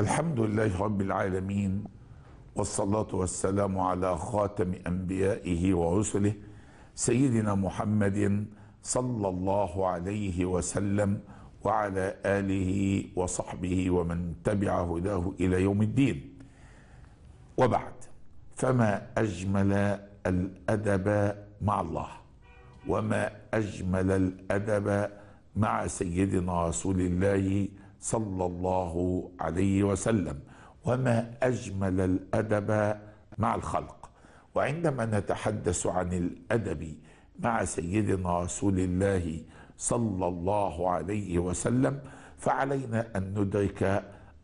الحمد لله رب العالمين والصلاة والسلام على خاتم أنبيائه ورسله سيدنا محمد صلى الله عليه وسلم وعلى آله وصحبه ومن تبع هداه إلى يوم الدين وبعد فما أجمل الأدب مع الله وما أجمل الأدب مع سيدنا رسول الله صلى الله عليه وسلم وما اجمل الادب مع الخلق وعندما نتحدث عن الادب مع سيدنا رسول الله صلى الله عليه وسلم فعلينا ان ندرك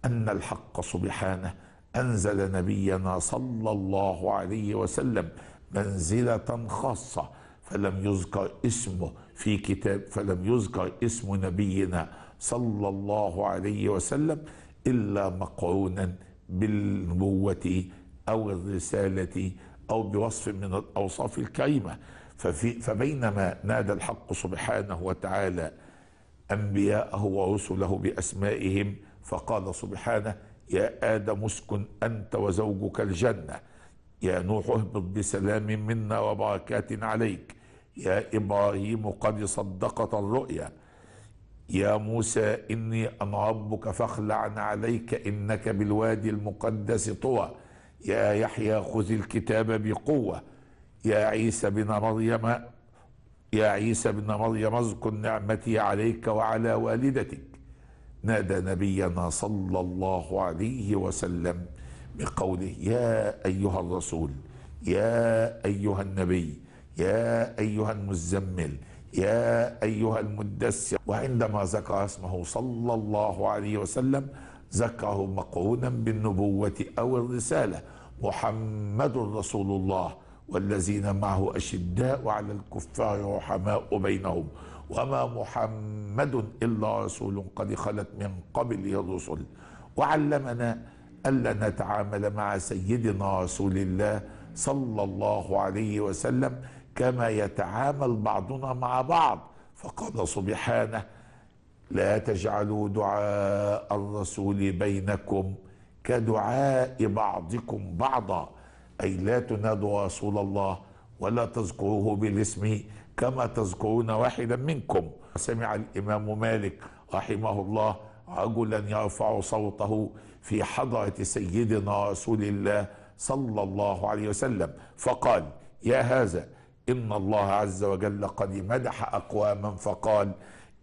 ان الحق سبحانه انزل نبينا صلى الله عليه وسلم منزله خاصه فلم يذكر اسمه في كتاب فلم يذكر اسم نبينا صلى الله عليه وسلم إلا مقعونا بالنبوة أو الرسالة أو بوصف من الأوصاف الكريمة ففي فبينما نادى الحق سبحانه وتعالى أنبياءه ورسله بأسمائهم فقال سبحانه يا آدم اسكن أنت وزوجك الجنة يا نوح اهبط بسلام منا وبركات عليك يا إبراهيم قد صدقت الرؤيا يا موسى إني أنا ربك فاخلع عليك إنك بالوادي المقدس طوى يا يحيى خذ الكتاب بقوة يا عيسى بن مريم يا عيسى بن مريم اذكر نعمتي عليك وعلى والدتك نادى نبينا صلى الله عليه وسلم بقوله يا أيها الرسول يا أيها النبي يا أيها المزمل يا أيها المدثر وعندما ذكر اسمه صلى الله عليه وسلم ذكره مقرونا بالنبوة أو الرسالة محمد رسول الله والذين معه أشداء على الكفار رحماء بينهم وما محمد إلا رسول قد خلت من قبله الرسل وعلمنا ألا نتعامل مع سيدنا رسول الله صلى الله عليه وسلم كما يتعامل بعضنا مع بعض فقال سبحانه لا تجعلوا دعاء الرسول بينكم كدعاء بعضكم بعضا اي لا تنادوا رسول الله ولا تذكروه بالاسم كما تذكرون واحدا منكم سمع الامام مالك رحمه الله رجلا يرفع صوته في حضره سيدنا رسول الله صلى الله عليه وسلم فقال يا هذا إن الله عز وجل قد مدح أقواما فقال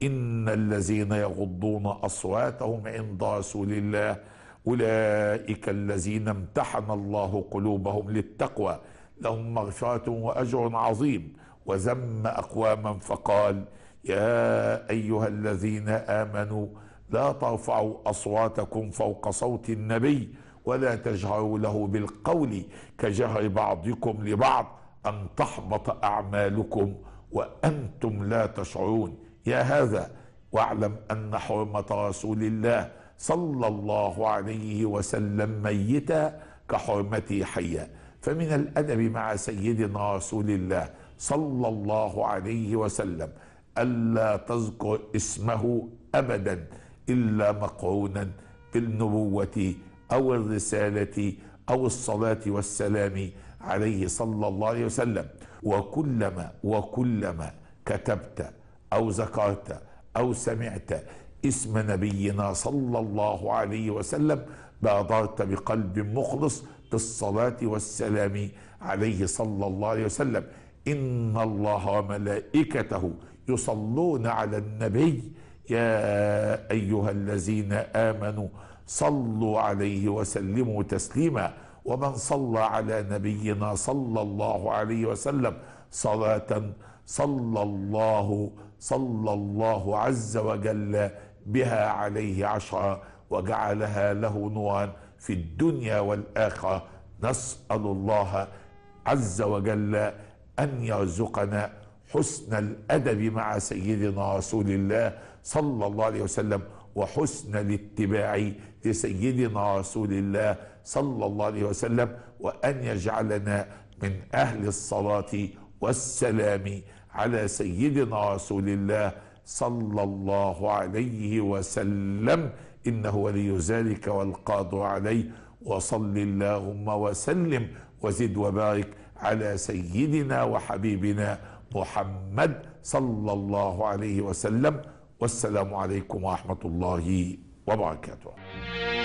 إن الذين يغضون أصواتهم عند رسول الله أولئك الذين امتحن الله قلوبهم للتقوى لهم مغفرة وأجر عظيم وذم أقواما فقال يا أيها الذين آمنوا لا ترفعوا أصواتكم فوق صوت النبي ولا تجهروا له بالقول كجهر بعضكم لبعض ان تحبط اعمالكم وانتم لا تشعرون يا هذا واعلم ان حرمه رسول الله صلى الله عليه وسلم ميتا كحرمتي حيا فمن الادب مع سيدنا رسول الله صلى الله عليه وسلم الا تذكر اسمه ابدا الا مقرونا بالنبوه او الرساله او الصلاه والسلام عليه صلى الله عليه وسلم وكلما وكلما كتبت أو ذكرت أو سمعت اسم نبينا صلى الله عليه وسلم بادرت بقلب مخلص بالصلاة والسلام عليه صلى الله عليه وسلم إن الله وملائكته يصلون على النبي يا أيها الذين آمنوا صلوا عليه وسلموا تسليما ومن صلى على نبينا صلى الله عليه وسلم صلاة صلى الله صلى الله عز وجل بها عليه عشرة وجعلها له نورا في الدنيا والآخرة نسأل الله عز وجل أن يرزقنا حسن الأدب مع سيدنا رسول الله صلى الله عليه وسلم وحسن الاتباع لسيدنا رسول الله صلى الله عليه وسلم وأن يجعلنا من أهل الصلاة والسلام على سيدنا رسول الله صلى الله عليه وسلم إنه ولي ذلك والقادر عليه وصل اللهم وسلم وزد وبارك على سيدنا وحبيبنا محمد صلى الله عليه وسلم والسلام عليكم ورحمة الله وبركاته